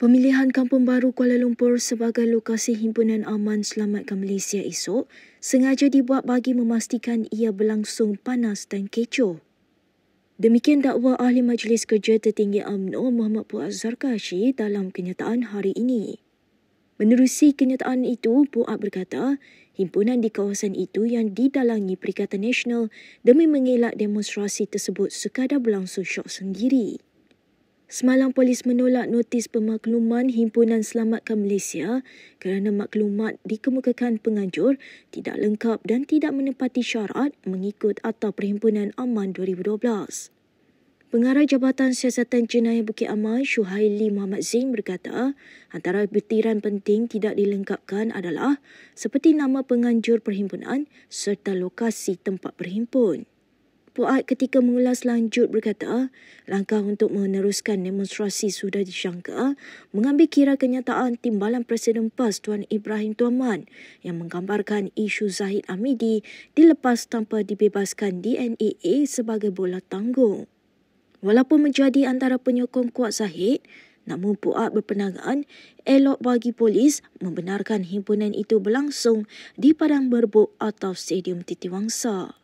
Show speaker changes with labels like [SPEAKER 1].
[SPEAKER 1] Pemilihan Kampung Baru Kuala Lumpur sebagai lokasi himpunan aman selamatkan Malaysia esok sengaja dibuat bagi memastikan ia berlangsung panas dan kecoh. Demikian dakwa Ahli Majlis Kerja Tertinggi UMNO Muhammad Puaz Zarkashi dalam kenyataan hari ini. Menerusi kenyataan itu, Puak berkata, himpunan di kawasan itu yang didalangi Perikatan Nasional demi mengelak demonstrasi tersebut sekadar berlangsung syok sendiri. Semalam polis menolak notis pemakluman Himpunan Selamatkan Malaysia kerana maklumat dikemukakan penganjur tidak lengkap dan tidak menepati syarat mengikut Akta Perhimpunan Aman 2012. Pengarah Jabatan Siasatan Jenayah Bukit Aman, Syuhaili Muhammad Zain berkata, antara butiran penting tidak dilengkapkan adalah seperti nama penganjur perhimpunan serta lokasi tempat perhimpun. Puat ketika mengulas lanjut berkata, langkah untuk meneruskan demonstrasi sudah disyangka mengambil kira kenyataan timbalan Presiden PAS Tuan Ibrahim Tuan Man yang menggambarkan isu Zahid Amidi dilepas tanpa dibebaskan DNAA sebagai bola tanggung. Walaupun menjadi antara penyokong kuat Zahid, namun Puat berpendangan elok bagi polis membenarkan himpunan itu berlangsung di padang berbuk atau stadium titiwangsa.